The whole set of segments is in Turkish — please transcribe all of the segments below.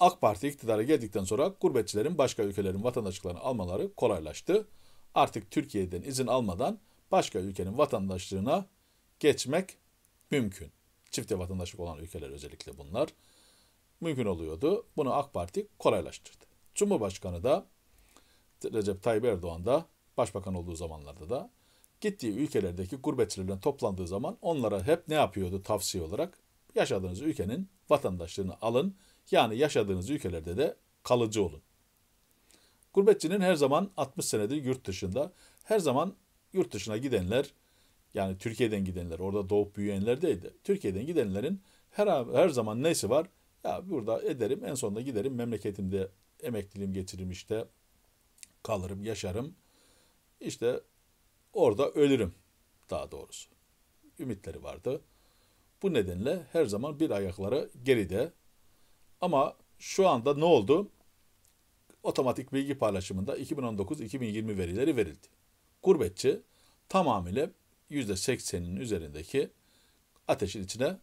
AK Parti iktidara geldikten sonra gurbetçilerin başka ülkelerin vatandaşlıklarını almaları kolaylaştı. Artık Türkiye'den izin almadan başka ülkenin vatandaşlığına geçmek mümkün. Çifte vatandaşlık olan ülkeler özellikle bunlar mümkün oluyordu. Bunu AK Parti kolaylaştırdı. Cumhurbaşkanı da Recep Tayyip Erdoğan da başbakan olduğu zamanlarda da gittiği ülkelerdeki gurbetçilerle toplandığı zaman onlara hep ne yapıyordu tavsiye olarak? Yaşadığınız ülkenin vatandaşlığını alın yani yaşadığınız ülkelerde de kalıcı olun. Gurbetçinin her zaman 60 senedir yurt dışında, her zaman yurt dışına gidenler, yani Türkiye'den gidenler, orada doğup büyüyenler değil de, Türkiye'den gidenlerin her, her zaman nesi var? Ya burada ederim, en sonunda giderim, memleketimde emekliliğim getiririm işte, kalırım, yaşarım. işte orada ölürüm daha doğrusu. Ümitleri vardı. Bu nedenle her zaman bir ayakları geride, ama şu anda ne oldu? Otomatik bilgi paylaşımında 2019-2020 verileri verildi. Gurbetçi tamamıyla %80'inin üzerindeki ateşin içine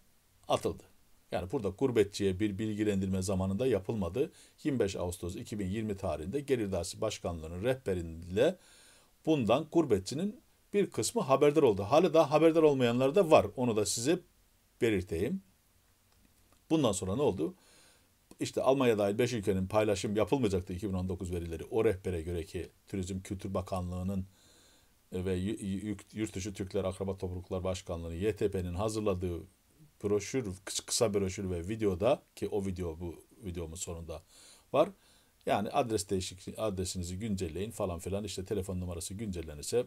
atıldı. Yani burada gurbetçiye bir bilgilendirme zamanında yapılmadı. 25 Ağustos 2020 tarihinde Gelir dersi Başkanlığı'nın rehberinde bundan gurbetçinin bir kısmı haberdar oldu. Hala daha haberdar olmayanlar da var. Onu da size belirteyim. Bundan sonra ne oldu? işte Almanya dahil 5 ülkenin paylaşım yapılmayacaktı 2019 verileri. O rehbere göre ki Turizm Kültür Bakanlığı'nın e, ve Yurt Türkler Akraba Topluluklar Başkanlığı YTP'nin hazırladığı broşür, kısa broşür ve videoda ki o video bu videomun sonunda var. Yani adres değişik adresinizi güncelleyin falan filan işte telefon numarası güncellenirse,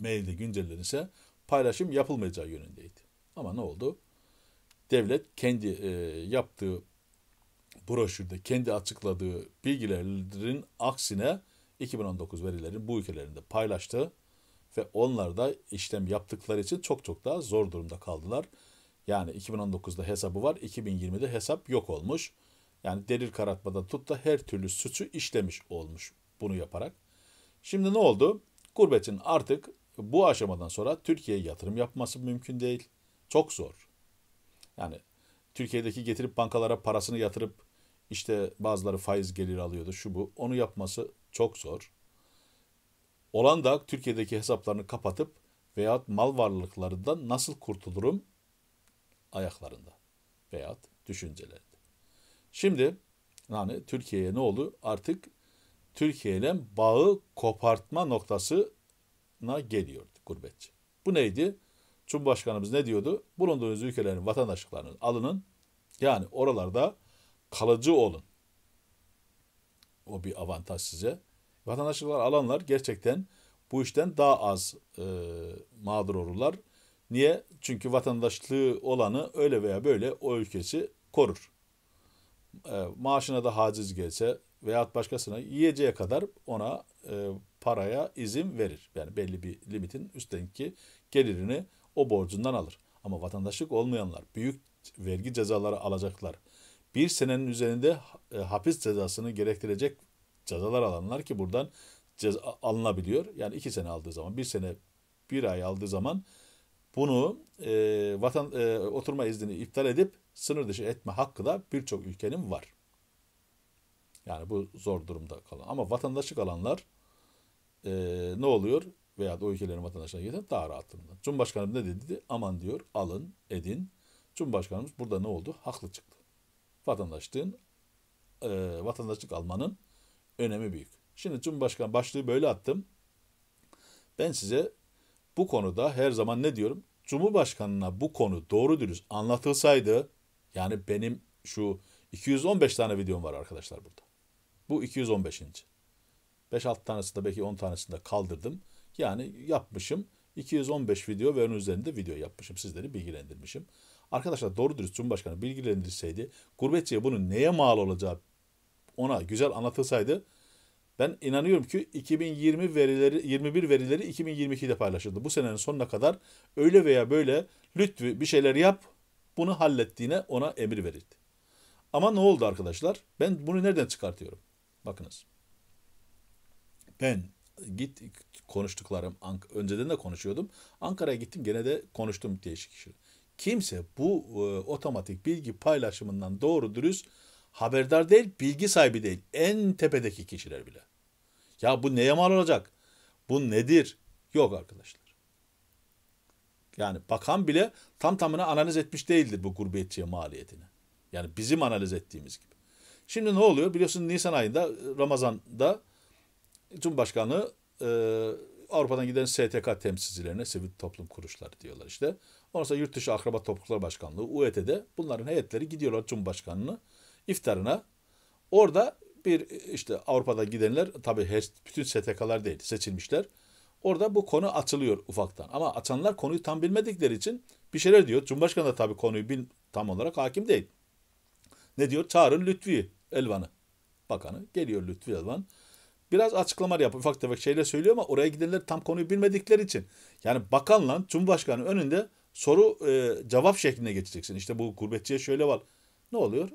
mailde güncellenirse paylaşım yapılmayacağı yönündeydi. Ama ne oldu? Devlet kendi e, yaptığı broşürde kendi açıkladığı bilgilerin aksine 2019 verilerin bu ülkelerinde paylaştığı ve onlar da işlem yaptıkları için çok çok daha zor durumda kaldılar. Yani 2019'da hesabı var, 2020'de hesap yok olmuş. Yani delil karartmadan tut da her türlü suçu işlemiş olmuş bunu yaparak. Şimdi ne oldu? Gurbetin artık bu aşamadan sonra Türkiye'ye yatırım yapması mümkün değil. Çok zor. Yani Türkiye'deki getirip bankalara parasını yatırıp işte bazıları faiz geliri alıyordu şu bu. Onu yapması çok zor. Olan da Türkiye'deki hesaplarını kapatıp veyahut mal varlıklarından nasıl kurtulurum ayaklarında veyahut düşüncelerinde. Şimdi yani Türkiye'ye ne oldu? Artık Türkiye ile bağı kopartma noktasına geliyordu gurbetçi. Bu neydi? Cumhurbaşkanımız ne diyordu? Bulunduğunuz ülkelerin vatandaşlıklarını alının. Yani oralarda kalıcı olun. O bir avantaj size. Vatandaşlıklar alanlar gerçekten bu işten daha az e, mağdur olurlar. Niye? Çünkü vatandaşlığı olanı öyle veya böyle o ülkesi korur. E, maaşına da haciz gelse veyahut başkasına yiyeceğe kadar ona e, paraya izin verir. Yani belli bir limitin üsttenki gelirini o borcundan alır. Ama vatandaşlık olmayanlar büyük vergi cezaları alacaklar bir senenin üzerinde e, hapis cezasını gerektirecek cezalar alanlar ki buradan ceza alınabiliyor. Yani iki sene aldığı zaman, bir sene, bir ay aldığı zaman bunu e, vatan e, oturma iznini iptal edip sınır dışı etme hakkı da birçok ülkenin var. Yani bu zor durumda kalan. Ama vatandaşlık alanlar e, ne oluyor? Veya o ülkelerin vatandaşlarına giden daha rahat durumda. Cumhurbaşkanım ne dedi? Aman diyor alın, edin. Cumhurbaşkanımız burada ne oldu? Haklı çıktı vatandaşlığın e, vatandaşlık almanın önemi büyük. Şimdi Cumhurbaşkanı başlığı böyle attım. Ben size bu konuda her zaman ne diyorum? Cumhurbaşkanına bu konu doğru dürüst anlatılsaydı yani benim şu 215 tane videom var arkadaşlar burada. Bu 215. 5-6 tanesinde belki 10 tanesinde kaldırdım. Yani yapmışım. 215 video ve onun üzerinde video yapmışım. Sizleri bilgilendirmişim. Arkadaşlar doğru dürüst Cumhurbaşkanı bilgilendirseydi, gurbetçiye bunun neye mal olacağı ona güzel anlatılsaydı ben inanıyorum ki 2020 verileri 21 verileri 2022'de paylaşıldı. Bu senenin sonuna kadar öyle veya böyle lütfü bir şeyler yap bunu hallettiğine ona emir verildi. Ama ne oldu arkadaşlar? Ben bunu nereden çıkartıyorum? Bakınız. Ben git konuştuklarım önceden de konuşuyordum. Ankara'ya gittim gene de konuştum değişik kişiyle kimse bu e, otomatik bilgi paylaşımından doğru dürüst haberdar değil, bilgi sahibi değil. En tepedeki kişiler bile. Ya bu neye mal olacak? Bu nedir? Yok arkadaşlar. Yani bakan bile tam tamına analiz etmiş değildir bu gurbetçiye maliyetini. Yani bizim analiz ettiğimiz gibi. Şimdi ne oluyor? Biliyorsunuz Nisan ayında e, Ramazan'da Cumhurbaşkanı e, Avrupa'dan giden STK temsilcilerine, sivil toplum kuruluşları diyorlar işte. Ondan sonra Yurtdışı Akraba topluluklar Başkanlığı, UET'de bunların heyetleri gidiyorlar Cumhurbaşkanı'nı iftarına. Orada bir işte Avrupa'da gidenler tabii bütün STK'lar değil seçilmişler. Orada bu konu açılıyor ufaktan. Ama açanlar konuyu tam bilmedikleri için bir şeyler diyor. Cumhurbaşkanı da tabii konuyu bil, tam olarak hakim değil. Ne diyor? Çağırın Lütfi Elvan'ı. Bakanı geliyor Lütfi Elvan. Biraz açıklamalar yapıyor. Ufak tefek şeyler söylüyor ama oraya gidenler tam konuyu bilmedikleri için. Yani bakanla Cumhurbaşkanı önünde soru e, cevap şeklinde geçeceksin. İşte bu gurbetçiye şöyle var. Ne oluyor?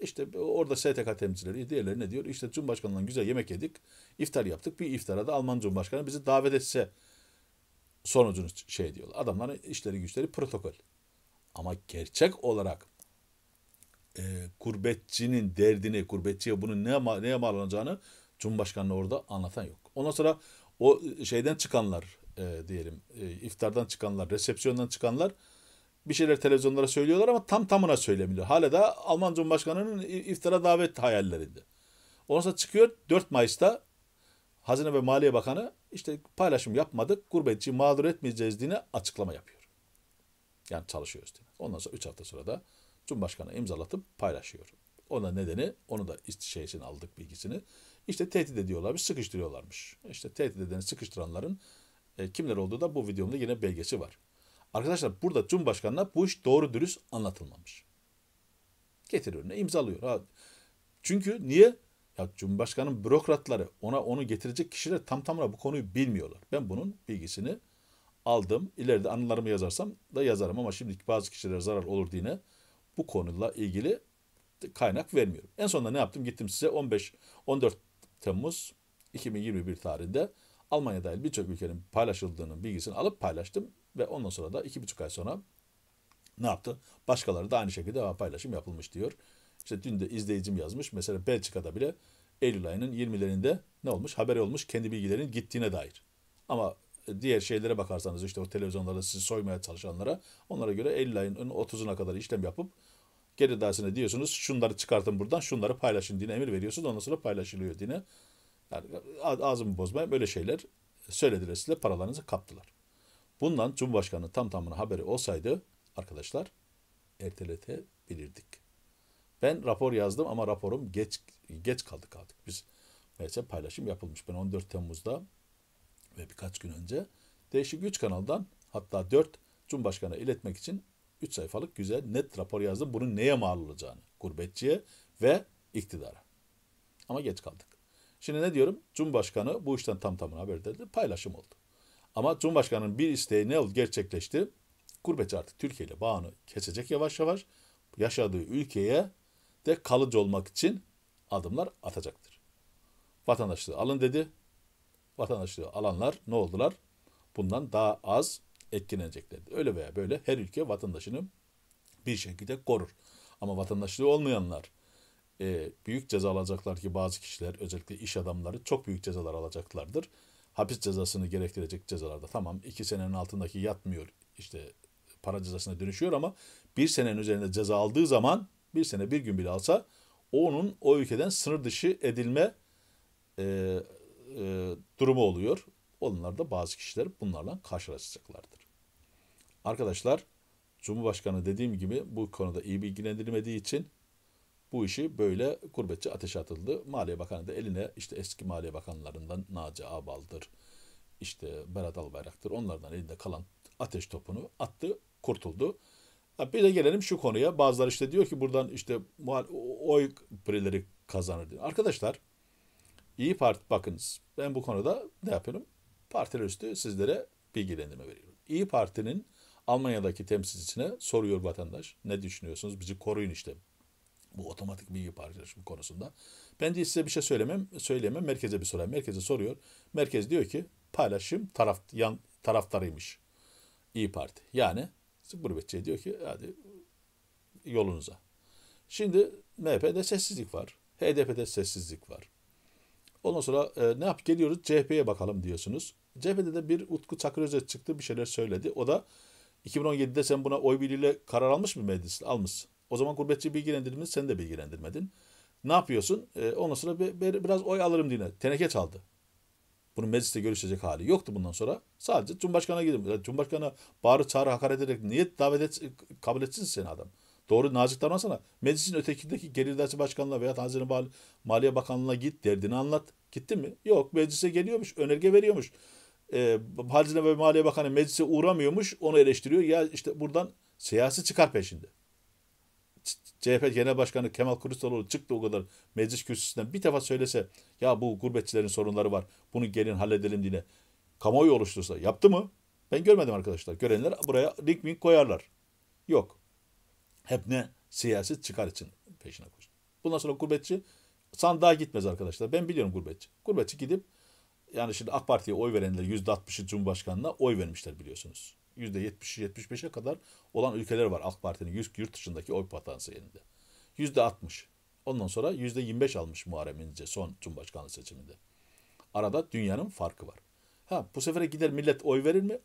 İşte orada STK temsilcileri, diğerleri ne diyor? İşte Cumhurbaşkanı'ndan güzel yemek yedik, iftar yaptık. Bir iftara da Alman Cumhurbaşkanı bizi davet etse sonucunu şey diyorlar. Adamların işleri güçleri protokol. Ama gerçek olarak e, gurbetçinin derdini, kurbetçiye bunun ne, neye mal olacağını Cumhurbaşkanı orada anlatan yok. Ondan sonra o e, şeyden çıkanlar, e, diyelim e, iftardan çıkanlar, resepsiyondan çıkanlar bir şeyler televizyonlara söylüyorlar ama tam tamına söylemiyor. Hala da Alman Cumhurbaşkanı'nın iftara davet hayallerinde. Ondan sonra çıkıyor 4 Mayıs'ta Hazine ve Maliye Bakanı işte paylaşım yapmadık, gurbetçi mağdur etmeyeceğiz diye açıklama yapıyor. Yani çalışıyoruz diye. Ondan sonra 3 hafta sonra da Cumhurbaşkanı imzalatıp paylaşıyor. Ona nedeni, onu da şeysini aldık bilgisini. İşte tehdit ediyorlarmış, sıkıştırıyorlarmış. İşte tehdit edeni sıkıştıranların e, kimler olduğu da bu videomda yine belgesi var. Arkadaşlar burada Cumhurbaşkanı'na bu iş doğru dürüst anlatılmamış. Getiriyor, önüne imzalıyor. Ha. Çünkü niye? Ya Cumhurbaşkanı'nın bürokratları ona onu getirecek kişiler tam tamına bu konuyu bilmiyorlar. Ben bunun bilgisini aldım. İleride anılarımı yazarsam da yazarım ama şimdi bazı kişilere zarar olur diye bu konuyla ilgili kaynak vermiyorum. En sonunda ne yaptım? Gittim size 15 14 Temmuz 2021 tarihinde Almanya dahil birçok ülkenin paylaşıldığının bilgisini alıp paylaştım ve ondan sonra da iki buçuk ay sonra ne yaptı? Başkaları da aynı şekilde paylaşım yapılmış diyor. İşte dün de izleyicim yazmış. Mesela Belçika'da bile Eylül ayının 20'lerinde ne olmuş? Haber olmuş kendi bilgilerin gittiğine dair. Ama e, diğer şeylere bakarsanız işte o televizyonlarda sizi soymaya çalışanlara onlara göre Eylül ayının 30'una kadar işlem yapıp geri dersine diyorsunuz şunları çıkartın buradan şunları paylaşın diye emir veriyorsunuz ondan sonra paylaşılıyor diye. Yani ağzımı bozmaya böyle şeyler söylediler size paralarınızı kaptılar. Bundan Cumhurbaşkanı tam tamına haberi olsaydı arkadaşlar erteletebilirdik. Ben rapor yazdım ama raporum geç geç kaldı kaldık. Biz meğerse paylaşım yapılmış. Ben 14 Temmuz'da ve birkaç gün önce değişik 3 kanaldan hatta 4 Cumhurbaşkanı iletmek için 3 sayfalık güzel net rapor yazdım. Bunun neye mal olacağını, gurbetçiye ve iktidara. Ama geç kaldık. Şimdi ne diyorum? Cumhurbaşkanı bu işten tam tamına haber dedi. Paylaşım oldu. Ama Cumhurbaşkanı'nın bir isteği ne oldu? Gerçekleşti. Gurbetçi artık Türkiye ile bağını kesecek yavaş yavaş. Yaşadığı ülkeye de kalıcı olmak için adımlar atacaktır. Vatandaşlığı alın dedi. Vatandaşlığı alanlar ne oldular? Bundan daha az etkileneceklerdi. Öyle veya böyle her ülke vatandaşını bir şekilde korur. Ama vatandaşlığı olmayanlar e, büyük ceza alacaklar ki bazı kişiler özellikle iş adamları çok büyük cezalar alacaklardır. Hapis cezasını gerektirecek cezalarda tamam iki senenin altındaki yatmıyor işte para cezasına dönüşüyor ama bir senenin üzerinde ceza aldığı zaman bir sene bir gün bile alsa onun o ülkeden sınır dışı edilme e, e, durumu oluyor. Onlar da bazı kişiler bunlarla karşılaşacaklardır. Arkadaşlar Cumhurbaşkanı dediğim gibi bu konuda iyi bilgilendirilmediği için bu işi böyle kurbetçi ateşe atıldı. Maliye Bakanı da eline işte eski Maliye Bakanlarından Naci Ağbal'dır, işte Berat Albayrak'tır onlardan elinde kalan ateş topunu attı, kurtuldu. Bir de gelelim şu konuya. Bazıları işte diyor ki buradan işte oy preleri kazanır diyor. Arkadaşlar iyi Parti bakınız ben bu konuda ne yapıyorum? Partiler üstü sizlere bilgilendirme veriyorum. İyi Parti'nin Almanya'daki temsilcisine soruyor vatandaş. Ne düşünüyorsunuz? Bizi koruyun işte bu otomatik bilgi paylaşımı konusunda. Bence size bir şey söylemem, söyleyemem. Merkeze bir sorayım. Merkeze soruyor. Merkez diyor ki paylaşım taraf, yan, taraftarıymış. İyi Parti. Yani gurbetçiye diyor ki hadi yolunuza. Şimdi MHP'de sessizlik var. HDP'de sessizlik var. Ondan sonra e, ne yap geliyoruz CHP'ye bakalım diyorsunuz. CHP'de de bir Utku Çakıröze çıktı bir şeyler söyledi. O da 2017'de sen buna oy birliğiyle karar almış mı meclis? Almışsın. O zaman gurbetçi bilgilendirmedin, sen de bilgilendirmedin. Ne yapıyorsun? E, ondan sonra bir, bir, biraz oy alırım diye teneke çaldı. Bunun mecliste görüşecek hali yoktu bundan sonra. Sadece Cumhurbaşkanı'na gidip, yani e, Cumhurbaşkanı bağırı çağrı hakaret ederek niye davet et, e, kabul etsin seni adam? Doğru nazik davransana. Meclisin ötekindeki gelirdersi Dersi veya Hazine Maliye Bakanlığı'na git derdini anlat. Gitti mi? Yok meclise geliyormuş, önerge veriyormuş. E, Hazine ve Maliye Bakanı meclise uğramıyormuş, onu eleştiriyor. Ya işte buradan siyasi çıkar peşinde. CHP Genel Başkanı Kemal Kılıçdaroğlu çıktı o kadar meclis kürsüsünden bir defa söylese ya bu gurbetçilerin sorunları var bunu gelin halledelim diye kamuoyu oluştursa yaptı mı? Ben görmedim arkadaşlar. Görenler buraya link link koyarlar. Yok. Hep ne? Siyasi çıkar için peşine koştu. Bundan sonra gurbetçi sandığa gitmez arkadaşlar. Ben biliyorum gurbetçi. Gurbetçi gidip yani şimdi AK Parti'ye oy verenler %60'ı Cumhurbaşkanı'na oy vermişler biliyorsunuz. %70-75'e kadar olan ülkeler var AK Parti'nin yurt dışındaki oy potansiyelinde. %60. Ondan sonra %25 almış Muharrem İnce son Cumhurbaşkanlığı seçiminde. Arada dünyanın farkı var. Ha bu sefer gider millet oy verir mi?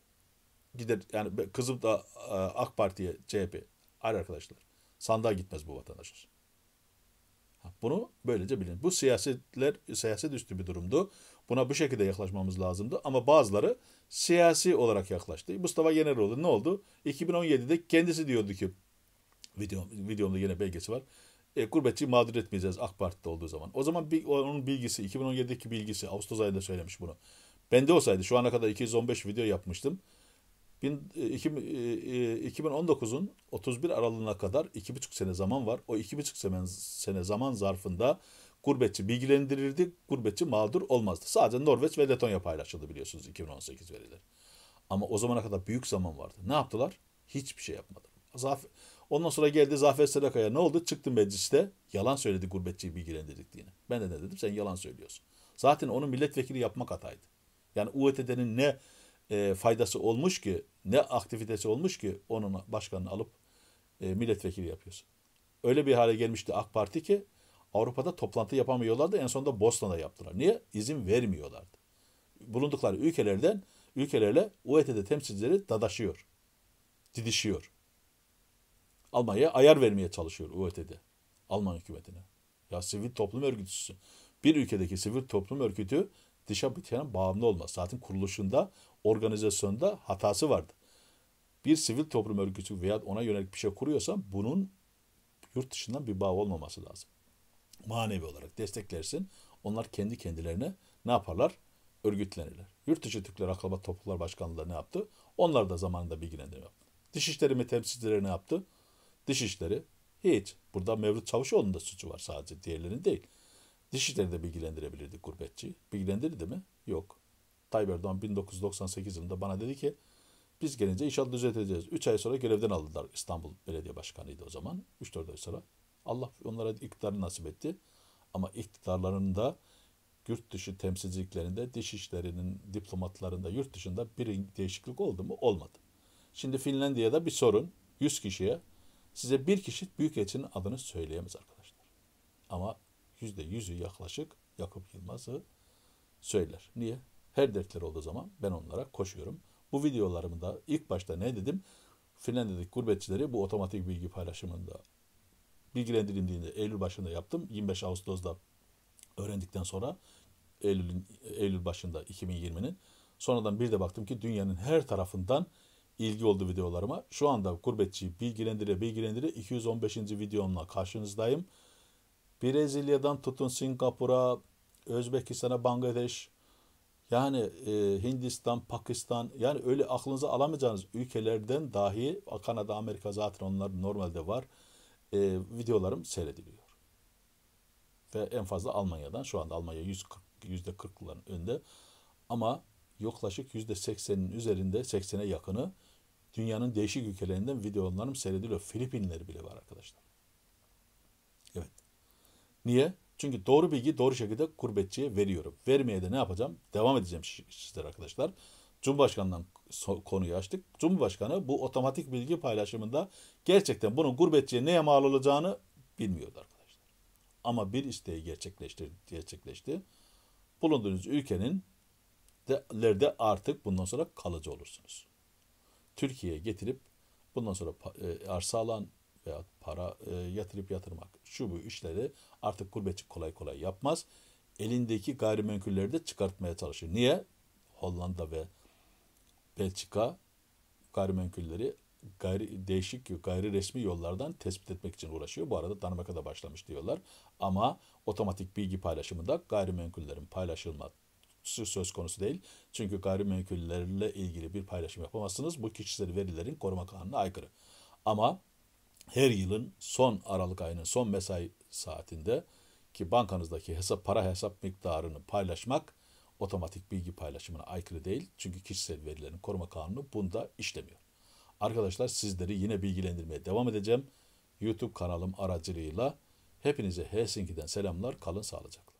Gider yani kızım da e, AK Parti'ye CHP. Hayır arkadaşlar. Sandığa gitmez bu vatandaşlar. Bunu böylece bilin. Bu siyasetler siyaset üstü bir durumdu. Buna bu şekilde yaklaşmamız lazımdı ama bazıları siyasi olarak yaklaştı. Mustafa Generoğlu ne oldu? 2017'de kendisi diyordu ki videom, videomda yine belgesi var. E, gurbetçi mağdur etmeyeceğiz AK Parti'de olduğu zaman. O zaman bir, onun bilgisi, 2017'deki bilgisi, Ağustos ayında söylemiş bunu. ben de olsaydı şu ana kadar 215 video yapmıştım. 2019'un e, e, e, 31 aralığına kadar 2,5 sene zaman var. O 2,5 sene, sene zaman zarfında gurbetçi bilgilendirirdi, gurbetçi mağdur olmazdı. Sadece Norveç ve Letonya paylaşıldı biliyorsunuz 2018 verileri. Ama o zamana kadar büyük zaman vardı. Ne yaptılar? Hiçbir şey yapmadı. Zafer, ondan sonra geldi Zafer Serakaya ne oldu? Çıktı mecliste yalan söyledi gurbetçiyi bilgilendirdik diye. Ben de ne dedim? Sen yalan söylüyorsun. Zaten onu milletvekili yapmak hataydı. Yani UETT'nin ne e, faydası olmuş ki, ne aktivitesi olmuş ki onun başkanını alıp e, milletvekili yapıyorsun. Öyle bir hale gelmişti AK Parti ki Avrupa'da toplantı yapamıyorlardı. En sonunda Boston'da yaptılar. Niye? İzin vermiyorlardı. Bulundukları ülkelerden ülkelerle UET'de temsilcileri dadaşıyor. Didişiyor. Almanya'ya ayar vermeye çalışıyor UET'de. Alman hükümetine. Ya sivil toplum örgütüsü. Bir ülkedeki sivil toplum örgütü dışa biten bağımlı olmaz. Zaten kuruluşunda, organizasyonda hatası vardı. Bir sivil toplum örgütü veya ona yönelik bir şey kuruyorsan bunun yurt dışından bir bağ olmaması lazım manevi olarak desteklersin. Onlar kendi kendilerine ne yaparlar? Örgütlenirler. Yurt dışı Türkler Akrabat Topluluklar Başkanlığı ne yaptı? Onlar da zamanında bilgilendirme yaptı. Dışişleri ve temsilcileri ne yaptı? Dışişleri hiç. Burada Mevlüt Çavuşoğlu'nun da suçu var sadece. Diğerlerinin değil. Dışişleri de bilgilendirebilirdi gurbetçiyi. Bilgilendirdi mi? Yok. Tayyip Erdoğan 1998 yılında bana dedi ki biz gelince inşallah düzelteceğiz. 3 ay sonra görevden aldılar. İstanbul Belediye Başkanı'ydı o zaman. 3-4 ay sonra Allah onlara iktidarı nasip etti. Ama iktidarlarında yurt dışı temsilciliklerinde, dışişlerinin diplomatlarında yurt dışında bir değişiklik oldu mu? Olmadı. Şimdi Finlandiya'da bir sorun 100 kişiye size bir kişi büyük büyükelçinin adını söyleyemez arkadaşlar. Ama %100'ü yaklaşık Yakup Yılmaz'ı söyler. Niye? Her dertleri olduğu zaman ben onlara koşuyorum. Bu videolarımda ilk başta ne dedim? Finlandiya'daki gurbetçileri bu otomatik bilgi paylaşımında bilgilendirildiğinde Eylül başında yaptım. 25 Ağustos'da öğrendikten sonra Eylül'ün Eylül başında 2020'nin sonradan bir de baktım ki dünyanın her tarafından ilgi oldu videolarıma. Şu anda kurbetçi bilgilendire bilgilendire 215. videomla karşınızdayım. Brezilya'dan tutun Singapur'a, Özbekistan'a, Bangladeş, yani e, Hindistan, Pakistan yani öyle aklınıza alamayacağınız ülkelerden dahi Kanada, Amerika zaten onlar normalde var e, videolarım seyrediliyor. Ve en fazla Almanya'dan şu anda Almanya 140, %40'ların önde ama yaklaşık %80'in üzerinde 80'e yakını dünyanın değişik ülkelerinden videolarım seyrediliyor. Filipinler bile var arkadaşlar. Evet. Niye? Çünkü doğru bilgi doğru şekilde kurbetçiye veriyorum. Vermeye de ne yapacağım? Devam edeceğim sizler arkadaşlar. Cumhurbaşkanından konuyu açtık. Cumhurbaşkanı bu otomatik bilgi paylaşımında gerçekten bunun gurbetçiye neye mal olacağını bilmiyordu arkadaşlar. Ama bir isteği gerçekleşti. gerçekleşti. Bulunduğunuz ülkenin lerde artık bundan sonra kalıcı olursunuz. Türkiye'ye getirip bundan sonra e, arsa alan veya para e, yatırıp yatırmak şu bu işleri artık gurbetçi kolay kolay yapmaz. Elindeki gayrimenkulleri de çıkartmaya çalışır. Niye? Hollanda ve Belçika gayrimenkulleri gayri, değişik gayri resmi yollardan tespit etmek için uğraşıyor. Bu arada Danimarka'da başlamış diyorlar. Ama otomatik bilgi paylaşımında gayrimenkullerin paylaşılması söz konusu değil. Çünkü gayrimenkullerle ilgili bir paylaşım yapamazsınız. Bu kişisel verilerin koruma kanununa aykırı. Ama her yılın son Aralık ayının son mesai saatinde ki bankanızdaki hesap para hesap miktarını paylaşmak otomatik bilgi paylaşımına aykırı değil. Çünkü kişisel verilerin koruma kanunu bunda işlemiyor. Arkadaşlar sizleri yine bilgilendirmeye devam edeceğim. YouTube kanalım aracılığıyla hepinize Helsinki'den selamlar. Kalın sağlıcakla.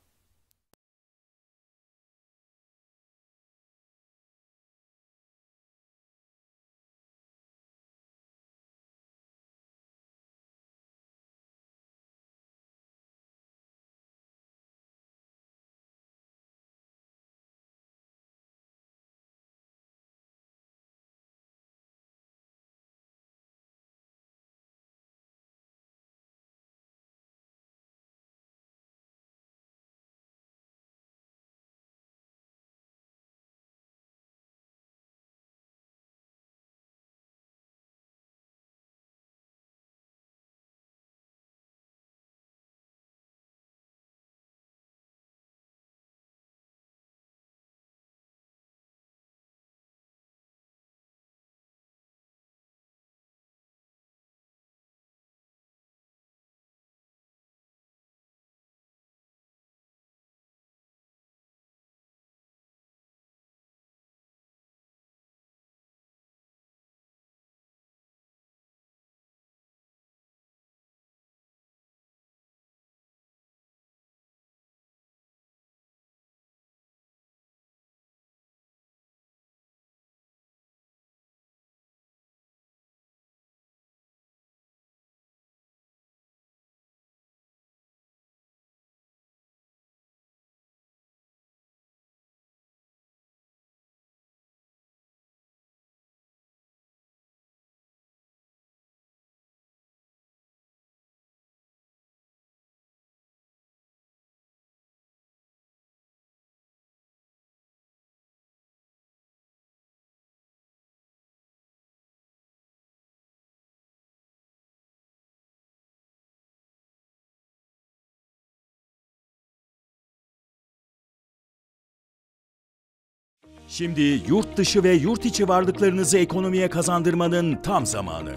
Şimdi yurt dışı ve yurt içi varlıklarınızı ekonomiye kazandırmanın tam zamanı.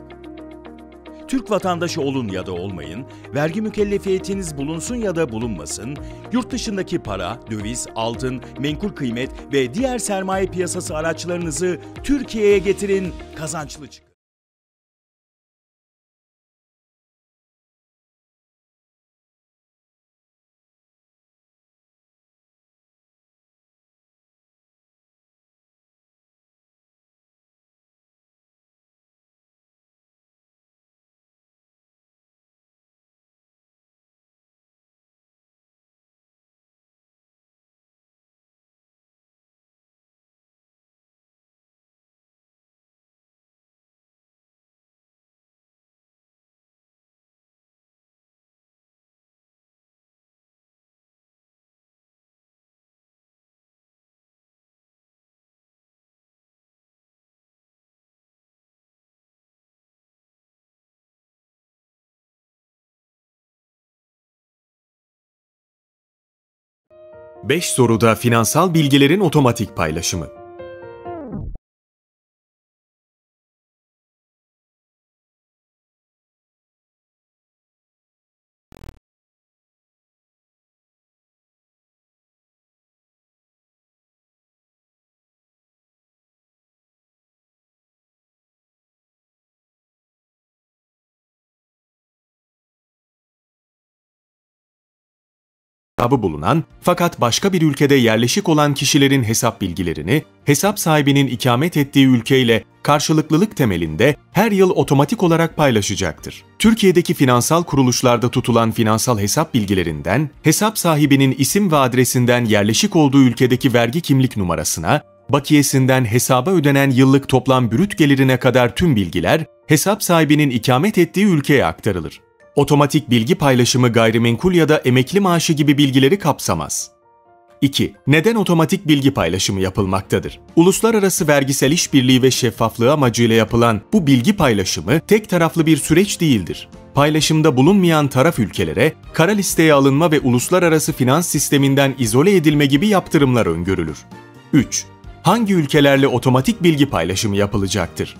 Türk vatandaşı olun ya da olmayın, vergi mükellefiyetiniz bulunsun ya da bulunmasın, yurt dışındaki para, döviz, altın, menkul kıymet ve diğer sermaye piyasası araçlarınızı Türkiye'ye getirin, kazançlı çıkın. 5 soruda finansal bilgilerin otomatik paylaşımı. hesabı bulunan fakat başka bir ülkede yerleşik olan kişilerin hesap bilgilerini hesap sahibinin ikamet ettiği ülkeyle karşılıklılık temelinde her yıl otomatik olarak paylaşacaktır. Türkiye'deki finansal kuruluşlarda tutulan finansal hesap bilgilerinden hesap sahibinin isim ve adresinden yerleşik olduğu ülkedeki vergi kimlik numarasına, bakiyesinden hesaba ödenen yıllık toplam bürüt gelirine kadar tüm bilgiler hesap sahibinin ikamet ettiği ülkeye aktarılır. Otomatik bilgi paylaşımı gayrimenkul ya da emekli maaşı gibi bilgileri kapsamaz. 2. Neden otomatik bilgi paylaşımı yapılmaktadır? Uluslararası vergisel işbirliği ve şeffaflığı amacıyla yapılan bu bilgi paylaşımı tek taraflı bir süreç değildir. Paylaşımda bulunmayan taraf ülkelere kara listeye alınma ve uluslararası finans sisteminden izole edilme gibi yaptırımlar öngörülür. 3. Hangi ülkelerle otomatik bilgi paylaşımı yapılacaktır?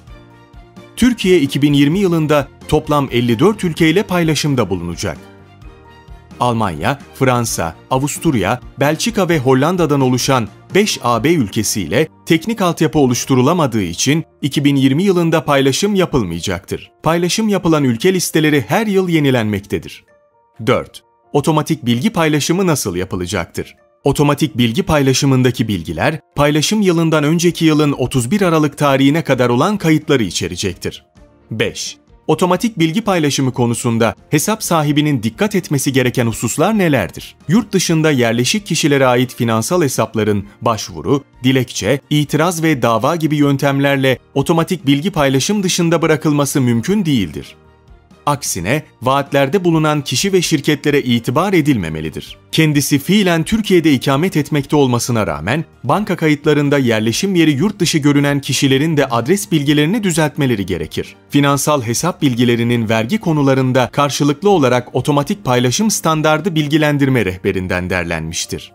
Türkiye 2020 yılında toplam 54 ülkeyle paylaşımda bulunacak. Almanya, Fransa, Avusturya, Belçika ve Hollanda'dan oluşan 5 AB ülkesiyle teknik altyapı oluşturulamadığı için 2020 yılında paylaşım yapılmayacaktır. Paylaşım yapılan ülke listeleri her yıl yenilenmektedir. 4. Otomatik bilgi paylaşımı nasıl yapılacaktır? Otomatik bilgi paylaşımındaki bilgiler, paylaşım yılından önceki yılın 31 Aralık tarihine kadar olan kayıtları içerecektir. 5. Otomatik bilgi paylaşımı konusunda hesap sahibinin dikkat etmesi gereken hususlar nelerdir? Yurt dışında yerleşik kişilere ait finansal hesapların başvuru, dilekçe, itiraz ve dava gibi yöntemlerle otomatik bilgi paylaşım dışında bırakılması mümkün değildir. Aksine vaatlerde bulunan kişi ve şirketlere itibar edilmemelidir. Kendisi fiilen Türkiye'de ikamet etmekte olmasına rağmen banka kayıtlarında yerleşim yeri yurt dışı görünen kişilerin de adres bilgilerini düzeltmeleri gerekir. Finansal hesap bilgilerinin vergi konularında karşılıklı olarak otomatik paylaşım standardı bilgilendirme rehberinden derlenmiştir.